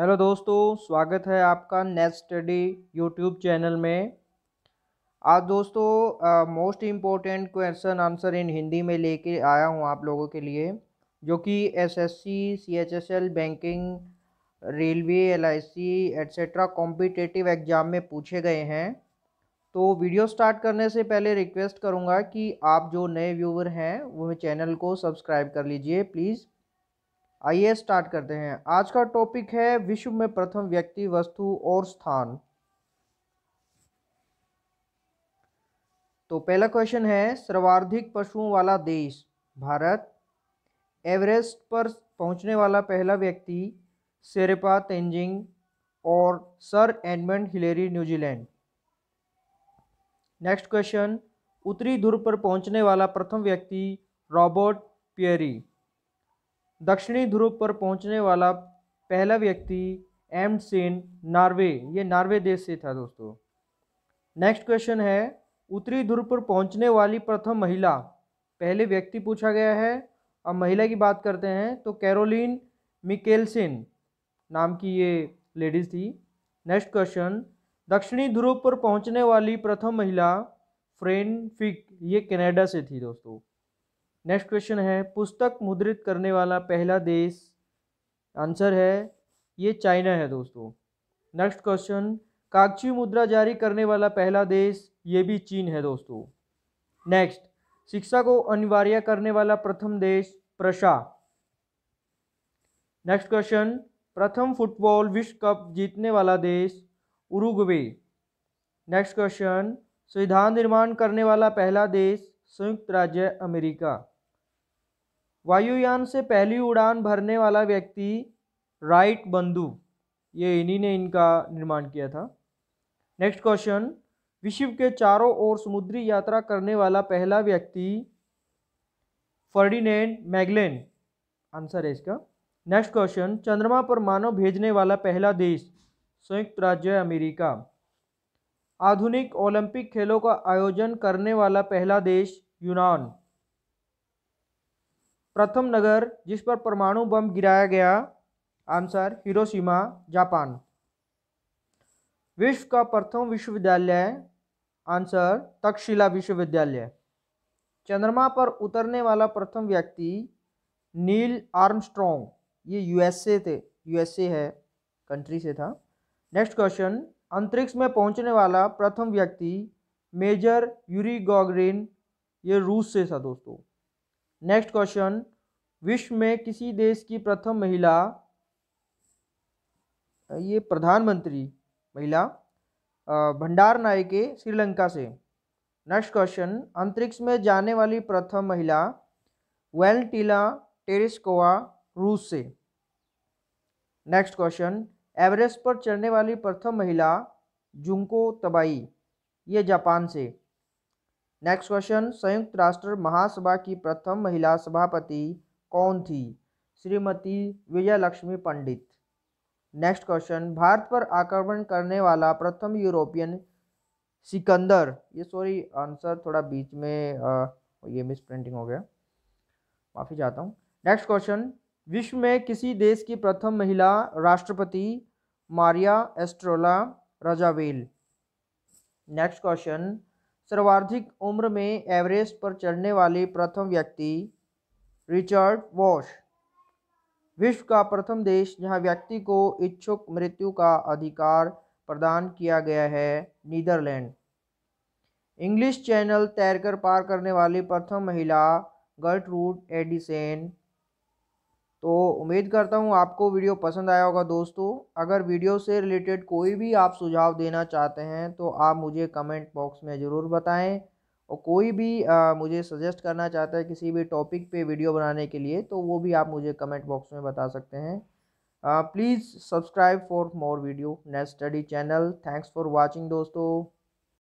hello दोस्तों स्वागत है आपका नेट स्टडी यूट्यूब चैनल में आज दोस्तों most important question answer in Hindi में लेके आया हूँ आप लोगों के लिए जो कि SSC CHSL banking railway LIC etcetera competitive exam में पूछे गए हैं तो वीडियो स्टार्ट करने से पहले रिक्वेस्ट करूँगा कि आप जो नए व्यूवर हैं वह चैनल को सब्सक्राइब कर लीजिए प्लीज़ आइए स्टार्ट करते हैं आज का टॉपिक है विश्व में प्रथम व्यक्ति वस्तु और स्थान तो पहला क्वेश्चन है सर्वाधिक पशुओं वाला देश भारत एवरेस्ट पर पहुंचने वाला पहला व्यक्ति सेरेपा तेंजिंग और sir Edmund Hillary New Zealand next question उत्तरी ध्रुव पर पहुंचने वाला प्रथम व्यक्ति रॉबर्ट पियरी दक्षिणी ध्रुव पर पहुंचने वाला पहला व्यक्ति एम सेन नार्वे ये नार्वे देश से था दोस्तों नेक्स्ट क्वेश्चन है उत्तरी ध्रुव पर पहुंचने वाली प्रथम महिला पहले व्यक्ति पूछा गया है अब महिला की बात करते हैं तो कैरोलिन मिकेलसिन नाम की ये लेडीज़ थी नेक्स्ट क्वेश्चन दक्षिणी ध्रुव पर पहुंचने वाली प्रथम महिला फ्रेन फिक ये कनाडा से थी दोस्तों नेक्स्ट क्वेश्चन है पुस्तक मुद्रित करने वाला पहला देश आंसर है ये चाइना है दोस्तों नेक्स्ट क्वेश्चन कागजी मुद्रा जारी करने वाला पहला देश ये भी चीन है दोस्तों नेक्स्ट शिक्षा को अनिवार्य करने वाला प्रथम देश प्रशा नेक्स्ट क्वेश्चन प्रथम फुटबॉल विश्व कप जीतने वाला देश उरुग्वे नेक्स्ट क्वेश्चन संविधान निर्माण करने वाला पहला देश संयुक्त राज्य अमेरिका वायुयान से पहली उड़ान भरने वाला व्यक्ति राइट बंधु ये इन्हीं ने इनका निर्माण किया था नेक्स्ट क्वेश्चन विश्व के चारों ओर समुद्री यात्रा करने वाला पहला व्यक्ति फर्डिनेंड मैगलेन आंसर है इसका नेक्स्ट क्वेश्चन चंद्रमा पर मानव भेजने वाला पहला देश संयुक्त राज्य अमेरिका आधुनिक ओलंपिक खेलों का आयोजन करने वाला पहला देश यूनान प्रथम नगर जिस पर परमाणु बम गिराया गया आंसर हिरोशिमा जापान विश्व का प्रथम विश्वविद्यालय आंसर तक्षशिला विश्वविद्यालय चंद्रमा पर उतरने वाला प्रथम व्यक्ति नील आर्मस्ट्रॉन्ग ये यूएसए थे यूएसए है कंट्री से था नेक्स्ट क्वेश्चन अंतरिक्ष में पहुंचने वाला प्रथम व्यक्ति मेजर यूरी गॉगरिन ये रूस से था दोस्तों नेक्स्ट क्वेश्चन विश्व में किसी देश की प्रथम महिला ये प्रधानमंत्री महिला भंडार नायके श्रीलंका से नेक्स्ट क्वेश्चन अंतरिक्ष में जाने वाली प्रथम महिला वेलटीला टेरिस्कोवा रूस से नेक्स्ट क्वेश्चन एवरेस्ट पर चढ़ने वाली प्रथम महिला जुंको तबाई ये जापान से नेक्स्ट क्वेश्चन संयुक्त राष्ट्र महासभा की प्रथम महिला सभापति कौन थी श्रीमती विजयलक्ष्मी पंडित नेक्स्ट क्वेश्चन भारत पर आक्रमण करने वाला प्रथम यूरोपियन सिकंदर ये सॉरी आंसर थोड़ा बीच में आ, ये मिस प्रिंटिंग हो गया माफ़ी चाहता हूँ नेक्स्ट क्वेश्चन विश्व में किसी देश की प्रथम महिला राष्ट्रपति मारिया एस्ट्रोला रजावेल नेक्स्ट क्वेश्चन सर्वाधिक उम्र में एवरेस्ट पर चढ़ने वाले प्रथम व्यक्ति रिचर्ड वॉश विश्व का प्रथम देश जहां व्यक्ति को इच्छुक मृत्यु का अधिकार प्रदान किया गया है नीदरलैंड इंग्लिश चैनल तैरकर पार करने वाली प्रथम महिला गर्टरूड एडिसन तो उम्मीद करता हूँ आपको वीडियो पसंद आया होगा दोस्तों अगर वीडियो से रिलेटेड कोई भी आप सुझाव देना चाहते हैं तो आप मुझे कमेंट बॉक्स में ज़रूर बताएं और कोई भी आ, मुझे सजेस्ट करना चाहता है किसी भी टॉपिक पे वीडियो बनाने के लिए तो वो भी आप मुझे कमेंट बॉक्स में बता सकते हैं please subscribe for more video next study channel thanks for watching दोस्तों